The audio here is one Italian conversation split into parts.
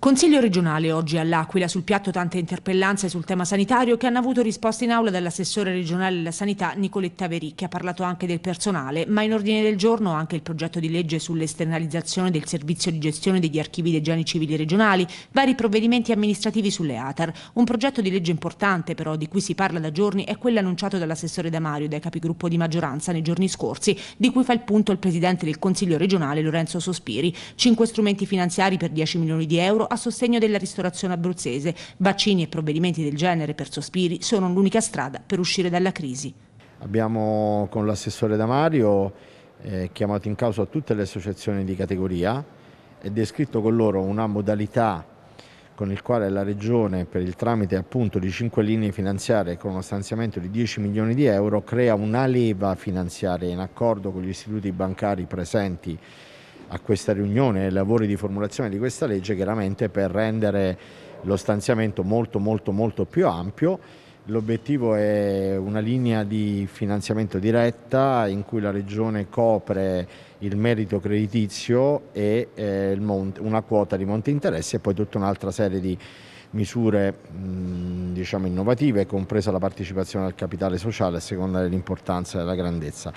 Consiglio regionale oggi all'Aquila, sul piatto tante interpellanze sul tema sanitario che hanno avuto risposte in aula dall'assessore regionale della sanità Nicoletta Verì, che ha parlato anche del personale, ma in ordine del giorno anche il progetto di legge sull'esternalizzazione del servizio di gestione degli archivi dei geni civili regionali, vari provvedimenti amministrativi sulle ATAR. Un progetto di legge importante però, di cui si parla da giorni, è quello annunciato dall'assessore Damario e dai capigruppo di maggioranza nei giorni scorsi, di cui fa il punto il presidente del Consiglio regionale Lorenzo Sospiri. Cinque strumenti finanziari per 10 milioni di euro a sostegno della ristorazione abruzzese. Vaccini e provvedimenti del genere per sospiri sono l'unica strada per uscire dalla crisi. Abbiamo con l'assessore Damario eh, chiamato in causa tutte le associazioni di categoria e descritto con loro una modalità con il quale la Regione, per il tramite appunto di cinque linee finanziarie con uno stanziamento di 10 milioni di euro, crea una leva finanziaria in accordo con gli istituti bancari presenti a questa riunione, e ai lavori di formulazione di questa legge, chiaramente per rendere lo stanziamento molto molto molto più ampio. L'obiettivo è una linea di finanziamento diretta in cui la Regione copre il merito creditizio e eh, monte, una quota di monte interessi e poi tutta un'altra serie di misure mh, diciamo innovative, compresa la partecipazione al capitale sociale a seconda dell'importanza e della grandezza.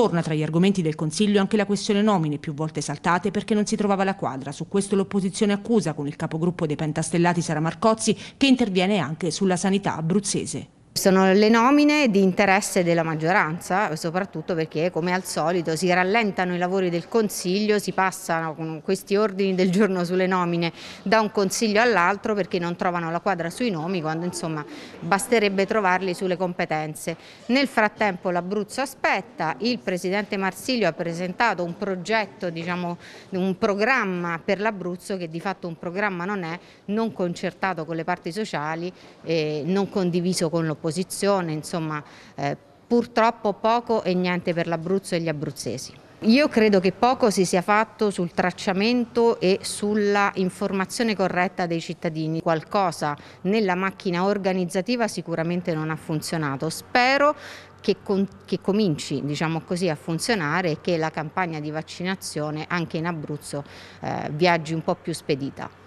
Torna tra gli argomenti del Consiglio anche la questione nomine, più volte saltate perché non si trovava la quadra. Su questo l'opposizione accusa con il capogruppo dei pentastellati Sara Marcozzi che interviene anche sulla sanità abruzzese. Sono le nomine di interesse della maggioranza, soprattutto perché come al solito si rallentano i lavori del Consiglio, si passano con questi ordini del giorno sulle nomine da un Consiglio all'altro perché non trovano la quadra sui nomi, quando insomma basterebbe trovarli sulle competenze. Nel frattempo l'Abruzzo aspetta, il Presidente Marsilio ha presentato un progetto, diciamo, un programma per l'Abruzzo che di fatto un programma non è, non concertato con le parti sociali, e non condiviso con l'opposizione posizione, insomma eh, purtroppo poco e niente per l'Abruzzo e gli abruzzesi. Io credo che poco si sia fatto sul tracciamento e sulla informazione corretta dei cittadini. Qualcosa nella macchina organizzativa sicuramente non ha funzionato. Spero che, che cominci diciamo così, a funzionare e che la campagna di vaccinazione anche in Abruzzo eh, viaggi un po' più spedita.